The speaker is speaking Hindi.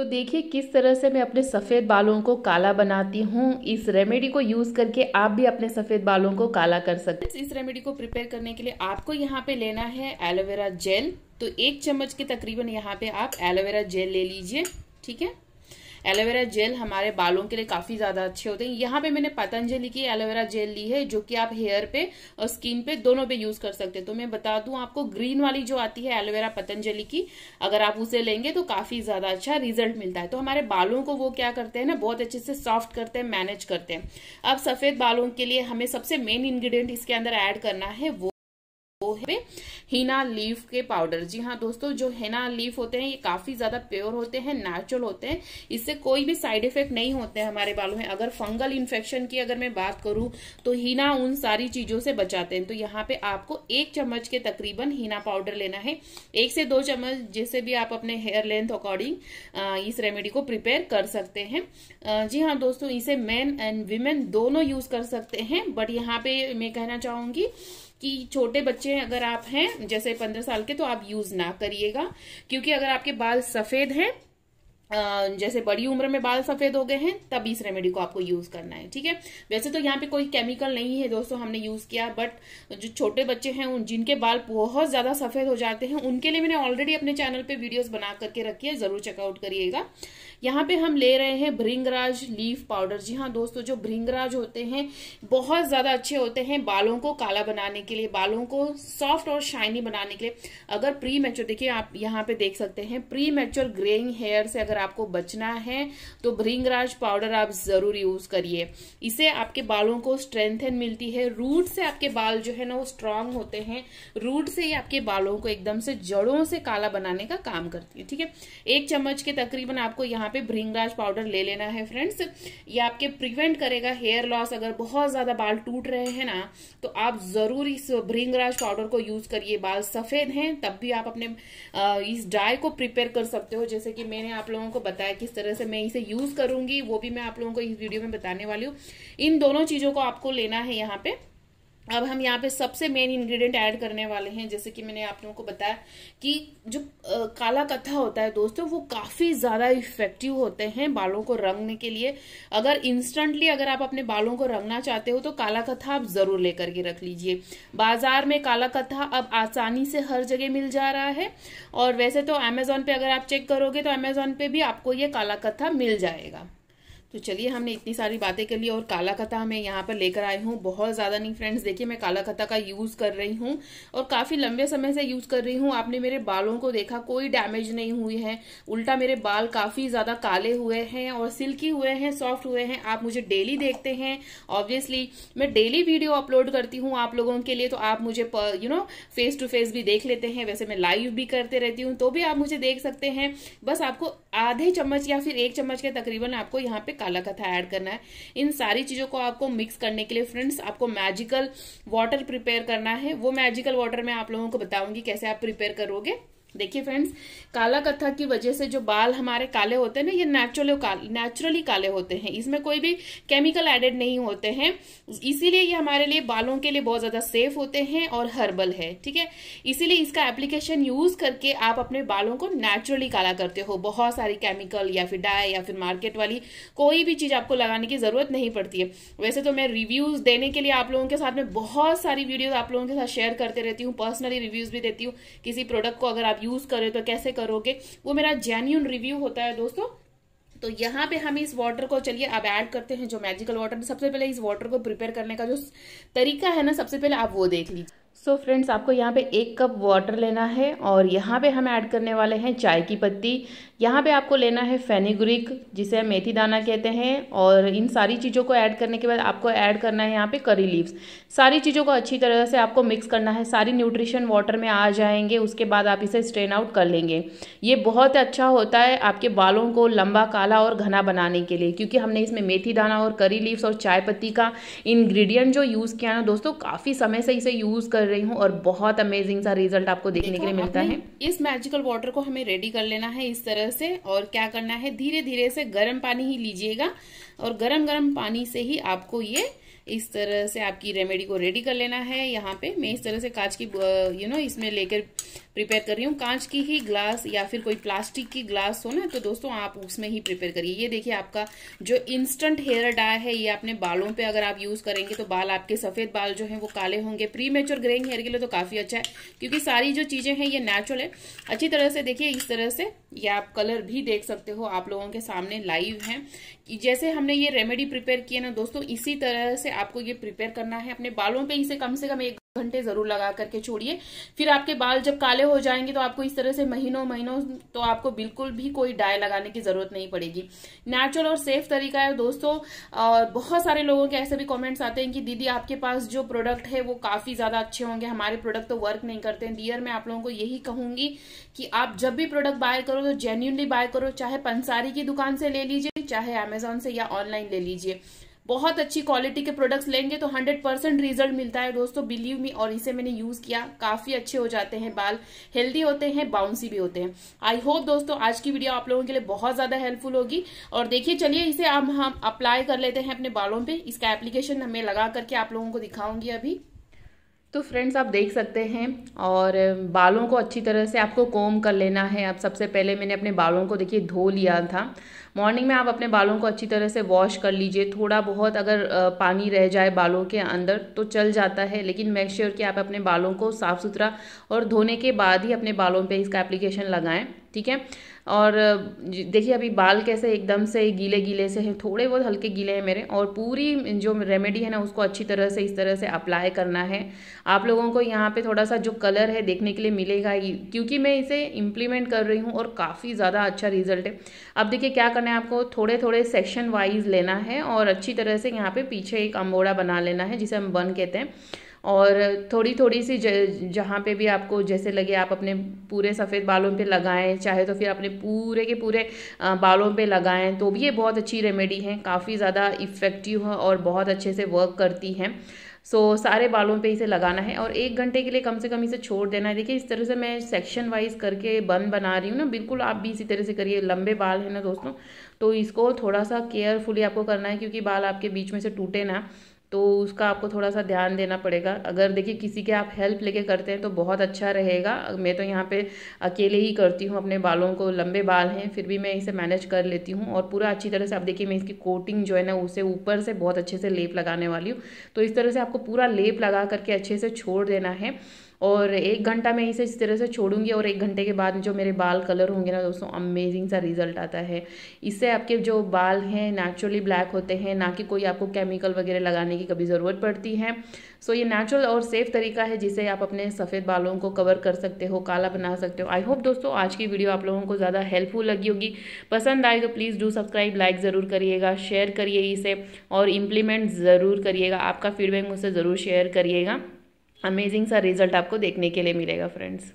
तो देखिए किस तरह से मैं अपने सफ़ेद बालों को काला बनाती हूँ इस रेमेडी को यूज़ करके आप भी अपने सफ़ेद बालों को काला कर सकते हैं इस रेमेडी को प्रिपेयर करने के लिए आपको यहाँ पे लेना है एलोवेरा जेल तो एक चम्मच के तकरीबन यहाँ पे आप एलोवेरा जेल ले लीजिए ठीक है एलोवेरा जेल हमारे बालों के लिए काफी ज्यादा अच्छे होते हैं यहाँ पे मैंने पतंजलि की एलोवेरा जेल ली है जो कि आप हेयर पे और स्किन पे दोनों पे यूज कर सकते हैं तो मैं बता दूं आपको ग्रीन वाली जो आती है एलोवेरा पतंजलि की अगर आप उसे लेंगे तो काफी ज्यादा अच्छा रिजल्ट मिलता है तो हमारे बालों को वो क्या करते हैं ना बहुत अच्छे से सॉफ्ट करते हैं मैनेज करते हैं अब सफेद बालों के लिए हमें सबसे मेन इन्ग्रीडियंट इसके अंदर एड करना है वो वो है हिना लीफ के पाउडर जी हाँ दोस्तों जो हिना लीफ होते हैं ये काफी ज्यादा प्योर होते हैं नेचुरल होते हैं इससे कोई भी साइड इफेक्ट नहीं होते हैं हमारे बालों में अगर फंगल इन्फेक्शन की अगर मैं बात करूँ तो हिना उन सारी चीजों से बचाते हैं तो यहाँ पे आपको एक चम्मच के तकरीबन हिना पाउडर लेना है एक से दो चम्मच जैसे भी आप अपने हेयर लेंथ अकॉर्डिंग इस रेमेडी को प्रिपेयर कर सकते हैं जी हाँ दोस्तों इसे मैन एंड वीमेन दोनों यूज कर सकते हैं बट यहाँ पे मैं कहना चाहूंगी कि छोटे बच्चे अगर आप हैं जैसे पंद्रह साल के तो आप यूज ना करिएगा क्योंकि अगर आपके बाल सफेद हैं जैसे बड़ी उम्र में बाल सफेद हो गए हैं तब इस रेमेडी को आपको यूज करना है ठीक है वैसे तो यहाँ पे कोई केमिकल नहीं है दोस्तों हमने यूज किया बट जो छोटे बच्चे हैं उन जिनके बाल बहुत ज्यादा सफेद हो जाते हैं उनके लिए मैंने ऑलरेडी अपने चैनल पे वीडियोस बना करके रखी है जरूर चेकआउट करिएगा यहाँ पे हम ले रहे हैं भृंगराज लीफ पाउडर जी हाँ दोस्तों जो भृंगराज होते हैं बहुत ज्यादा अच्छे होते हैं बालों को काला बनाने के लिए बालों को सॉफ्ट और शाइनी बनाने के लिए अगर प्री मेच्योर देखिए आप यहाँ पे देख सकते हैं प्री मेच्योर ग्रेइंग हेयर से अगर आपको बचना है तो भृंगराज पाउडर आप जरूर यूज करिए इसे आपके बालों को स्ट्रेंथन मिलती है रूट से आपके बाल जो है ना वो स्ट्रांग होते हैं रूट से ही आपके बालों को एकदम से जड़ों से काला बनाने का काम करती है ठीक है एक चम्मच के तकरीबन आपको यहाँ यहाँ पे भृंगराज पाउडर ले लेना है फ्रेंड्स ये आपके प्रिवेंट करेगा हेयर लॉस अगर बहुत ज़्यादा बाल टूट रहे हैं ना तो आप ज़रूर इस भृंगराज पाउडर को यूज़ करिए बाल सफ़ेद हैं तब भी आप अपने इस डाई को प्रिपेयर कर सकते हो जैसे कि मैंने आप लोगों को बताया किस तरह से मैं इसे यूज़ करूँगी वो भी मैं आप लोगों को इस वीडियो में बताने वाली हूँ इन दोनों चीज़ों को आपको लेना है यहाँ पे अब हम यहाँ पे सबसे मेन इंग्रेडिएंट ऐड करने वाले हैं जैसे कि मैंने आप लोगों को बताया कि जो आ, काला कथा होता है दोस्तों वो काफ़ी ज़्यादा इफेक्टिव होते हैं बालों को रंगने के लिए अगर इंस्टेंटली अगर आप अपने बालों को रंगना चाहते हो तो काला कथा आप ज़रूर लेकर के रख लीजिए बाजार में काला कथा अब आसानी से हर जगह मिल जा रहा है और वैसे तो अमेजोन पे अगर आप चेक करोगे तो अमेजोन पे भी आपको ये काला कथा मिल जाएगा तो चलिए हमने इतनी सारी बातें कर ली और काला खता मैं यहाँ पर लेकर आई हूँ बहुत ज़्यादा नहीं फ्रेंड्स देखिए मैं काला खता का यूज़ कर रही हूँ और काफ़ी लंबे समय से यूज़ कर रही हूँ आपने मेरे बालों को देखा कोई डैमेज नहीं हुई है उल्टा मेरे बाल काफ़ी ज़्यादा काले हुए हैं और सिल्की हुए हैं सॉफ्ट हुए हैं आप मुझे डेली देखते हैं ऑब्वियसली मैं डेली वीडियो अपलोड करती हूँ आप लोगों के लिए तो आप मुझे you know face to face भी देख लेते हैं वैसे मैं लाइव भी करते रहती हूँ तो भी आप मुझे देख सकते हैं बस आपको आधे चम्मच या फिर एक चम्मच के तकरीबन आपको यहाँ पे काला कथा ऐड करना है इन सारी चीज़ों को आपको मिक्स करने के लिए फ्रेंड्स आपको मैजिकल वाटर प्रिपेयर करना है वो मैजिकल वाटर मैं आप लोगों को बताऊंगी कैसे आप प्रिपेयर करोगे देखिए फ्रेंड्स काला कथा की वजह से जो बाल हमारे काले होते हैं ना ये नेचुरली काले नेचुरली काले होते हैं इसमें कोई भी केमिकल एडेड नहीं होते हैं इसीलिए ये हमारे लिए बालों के लिए बहुत ज़्यादा सेफ होते हैं और हर्बल है ठीक है इसीलिए इसका एप्लीकेशन यूज़ करके आप अपने बालों को नेचुरली काला करते हो बहुत सारी केमिकल या फिर डाय या फिर मार्केट वाली कोई भी चीज़ आपको लगाने की ज़रूरत नहीं पड़ती है वैसे तो मैं रिव्यूज़ देने के लिए आप लोगों के साथ में बहुत सारी वीडियोज़ आप लोगों के साथ शेयर करते रहती हूँ पर्सनली रिव्यूज़ भी देती हूँ किसी प्रोडक्ट को अगर आप यूज करे तो कैसे करोगे वो मेरा जेन्यून रिव्यू होता है दोस्तों तो यहाँ पे हम इस वाटर को चलिए अब ऐड करते हैं जो मैजिकल वाटर सबसे पहले इस वाटर को प्रिपेयर करने का जो तरीका है ना सबसे पहले आप वो देख लीजिए सो so फ्रेंड्स आपको यहाँ पे एक कप वाटर लेना है और यहाँ पे हम ऐड करने वाले हैं चाय की पत्ती यहाँ पे आपको लेना है फेनीग्रिक जिसे हम मेथी दाना कहते हैं और इन सारी चीज़ों को ऐड करने के बाद आपको ऐड करना है यहाँ पे करी लीव्स सारी चीज़ों को अच्छी तरह से आपको मिक्स करना है सारी न्यूट्रिशन वाटर में आ जाएंगे उसके बाद आप इसे स्ट्रेन आउट कर लेंगे ये बहुत अच्छा होता है आपके बालों को लंबा काला और घना बनाने के लिए क्योंकि हमने इसमें मेथी दाना और करी लीव्स और चाय पत्ती का इन्ग्रीडियंट जो यूज़ किया ना दोस्तों काफ़ी समय से इसे यूज़ कर कर रही हूँ और बहुत अमेजिंग सा रिजल्ट आपको देखने के लिए मिलता है इस मैजिकल वाटर को हमें रेडी कर लेना है इस तरह से और क्या करना है धीरे धीरे से गर्म पानी ही लीजिएगा और गर्म गर्म पानी से ही आपको ये इस तरह से आपकी रेमेडी को रेडी कर लेना है यहाँ पे मैं इस तरह से कांच की यू नो इसमें लेकर प्रिपेयर कर रही हूँ कांच की ही ग्लास या फिर कोई प्लास्टिक की ग्लास हो ना तो दोस्तों आप उसमें ही प्रिपेयर करिए ये देखिए आपका जो इंस्टेंट हेयर डाय है ये अपने बालों पे अगर आप यूज करेंगे तो बाल आपके सफेद बाल जो है वो काले होंगे प्री मेच्योर ग्रेइंग हेयर के लिए तो काफी अच्छा है क्योंकि सारी जो चीजें हैं ये नेचुरल है अच्छी तरह से देखिए इस तरह से ये आप कलर भी देख सकते हो आप लोगों के सामने लाइव है जैसे हमने ये रेमेडी प्रिपेयर किया ना दोस्तों इसी तरह से आपको ये प्रिपेयर करना है अपने बालों पे इसे कम से कम एक घंटे जरूर लगा करके छोड़िए फिर आपके बाल जब काले हो जाएंगे तो आपको इस तरह से महीनों महीनों तो आपको बिल्कुल भी कोई डाय लगाने की जरूरत नहीं पड़ेगी नेचुरल और सेफ तरीका है दोस्तों और बहुत सारे लोगों के ऐसे भी कमेंट्स आते हैं कि दीदी आपके पास जो प्रोडक्ट है वो काफी ज्यादा अच्छे होंगे हमारे प्रोडक्ट तो वर्क नहीं करते हैं डियर मैं आप लोगों को यही कहूंगी कि आप जब भी प्रोडक्ट बाय करो तो जेन्यूनली बाय करो चाहे पंसारी की दुकान से ले लीजिए चाहे अमेजोन से या ऑनलाइन ले लीजिए बहुत अच्छी क्वालिटी के प्रोडक्ट्स लेंगे तो 100 परसेंट रिजल्ट मिलता है दोस्तों बिलीव मी और इसे मैंने यूज किया काफी अच्छे हो जाते हैं बाल हेल्दी होते हैं बाउंसी भी होते हैं आई होप दोस्तों आज की वीडियो आप लोगों के लिए बहुत ज्यादा हेल्पफुल होगी और देखिए चलिए इसे हम हम अप्लाई कर लेते हैं अपने बालों पे इसका एप्लीकेशन हमें लगा करके आप लोगों को दिखाऊंगी अभी तो फ्रेंड्स आप देख सकते हैं और बालों को अच्छी तरह से आपको कोम कर लेना है अब सबसे पहले मैंने अपने बालों को देखिए धो लिया था मॉर्निंग में आप अपने बालों को अच्छी तरह से वॉश कर लीजिए थोड़ा बहुत अगर पानी रह जाए बालों के अंदर तो चल जाता है लेकिन मेक श्योर sure कि आप अपने बालों को साफ़ सुथरा और धोने के बाद ही अपने बालों पे इसका एप्लीकेशन लगाएं ठीक है और देखिए अभी बाल कैसे एकदम से गीले गीले से हैं थोड़े बहुत हल्के गीले हैं मेरे और पूरी जो रेमेडी है ना उसको अच्छी तरह से इस तरह से अप्लाई करना है आप लोगों को यहाँ पे थोड़ा सा जो कलर है देखने के लिए मिलेगा क्योंकि मैं इसे इम्प्लीमेंट कर रही हूँ और काफ़ी ज़्यादा अच्छा रिजल्ट है अब देखिए क्या कर करना है आपको थोड़े थोड़े सेक्शन वाइज लेना है और अच्छी तरह से यहाँ पे पीछे एक अम्बोड़ा बना लेना है जिसे हम बन कहते हैं और थोड़ी थोड़ी सी जहाँ पे भी आपको जैसे लगे आप अपने पूरे सफ़ेद बालों पे लगाएं चाहे तो फिर अपने पूरे के पूरे बालों पे लगाएं तो भी ये बहुत अच्छी रेमेडी है काफ़ी ज़्यादा इफ़ेक्टिव है और बहुत अच्छे से वर्क करती हैं सो so, सारे बालों पे इसे लगाना है और एक घंटे के लिए कम से कम इसे छोड़ देना है देखिए इस तरह से मैं सेक्शन वाइज करके बन बना रही हूँ ना बिल्कुल आप भी इसी तरह से करिए लंबे बाल हैं ना दोस्तों तो इसको थोड़ा सा केयरफुली आपको करना है क्योंकि बाल आपके बीच में से टूटे ना तो उसका आपको थोड़ा सा ध्यान देना पड़ेगा अगर देखिए किसी के आप हेल्प लेके करते हैं तो बहुत अच्छा रहेगा मैं तो यहाँ पे अकेले ही करती हूँ अपने बालों को लंबे बाल हैं फिर भी मैं इसे मैनेज कर लेती हूँ और पूरा अच्छी तरह से आप देखिए मैं इसकी कोटिंग जो है ना उसे ऊपर से बहुत अच्छे से लेप लगाने वाली हूँ तो इस तरह से आपको पूरा लेप लगा करके अच्छे से छोड़ देना है और एक घंटा मैं इसे इस तरह से छोड़ूंगी और एक घंटे के बाद जो मेरे बाल कलर होंगे ना दोस्तों अमेजिंग सा रिजल्ट आता है इससे आपके जो बाल हैं नेचुरली ब्लैक होते हैं ना कि कोई आपको केमिकल वगैरह लगाने की कभी ज़रूरत पड़ती है सो so, ये नेचुरल और सेफ तरीका है जिसे आप अपने सफ़ेद बालों को कवर कर सकते हो काला बना सकते हो आई होप दोस्तों आज की वीडियो आप लोगों को ज़्यादा हेल्पफुल लगी होगी पसंद आए तो प्लीज़ डू सब्सक्राइब लाइक ज़रूर करिएगा शेयर करिए इसे और इम्प्लीमेंट ज़रूर करिएगा आपका फीडबैक मुझसे ज़रूर शेयर करिएगा अमेजिंग सा रिज़ल्ट आपको देखने के लिए मिलेगा फ्रेंड्स